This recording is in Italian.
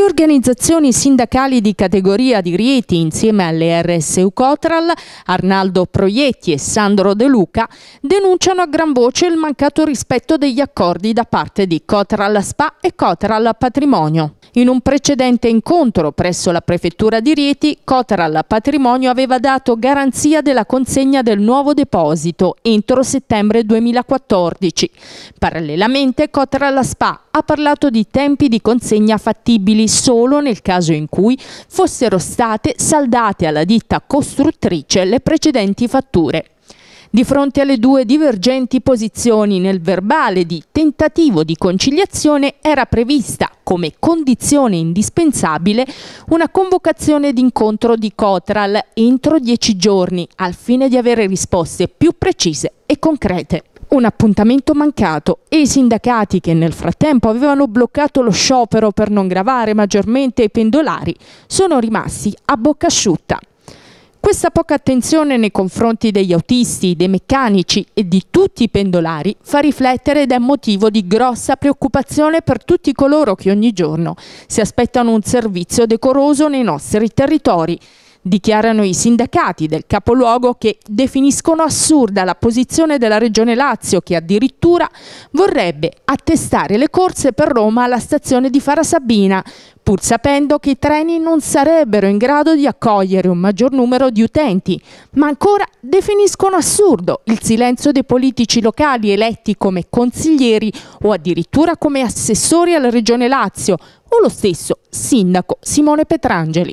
Le organizzazioni sindacali di categoria di Rieti insieme alle RSU Cotral, Arnaldo Proietti e Sandro De Luca denunciano a gran voce il mancato rispetto degli accordi da parte di Cotral Spa e Cotral Patrimonio. In un precedente incontro presso la prefettura di Rieti, Coteral Patrimonio aveva dato garanzia della consegna del nuovo deposito entro settembre 2014. Parallelamente Coteral Spa ha parlato di tempi di consegna fattibili solo nel caso in cui fossero state saldate alla ditta costruttrice le precedenti fatture. Di fronte alle due divergenti posizioni nel verbale di tentativo di conciliazione era prevista come condizione indispensabile una convocazione d'incontro di Cotral entro dieci giorni al fine di avere risposte più precise e concrete un appuntamento mancato e i sindacati che nel frattempo avevano bloccato lo sciopero per non gravare maggiormente i pendolari sono rimasti a bocca asciutta. Questa poca attenzione nei confronti degli autisti, dei meccanici e di tutti i pendolari fa riflettere ed è motivo di grossa preoccupazione per tutti coloro che ogni giorno si aspettano un servizio decoroso nei nostri territori dichiarano i sindacati del capoluogo che definiscono assurda la posizione della Regione Lazio che addirittura vorrebbe attestare le corse per Roma alla stazione di Farasabina, pur sapendo che i treni non sarebbero in grado di accogliere un maggior numero di utenti, ma ancora definiscono assurdo il silenzio dei politici locali eletti come consiglieri o addirittura come assessori alla Regione Lazio o lo stesso sindaco Simone Petrangeli.